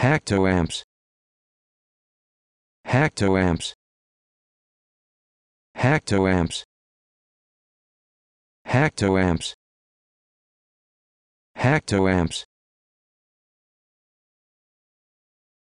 hectoamps hectoamps hectoamps hectoamps hectoamps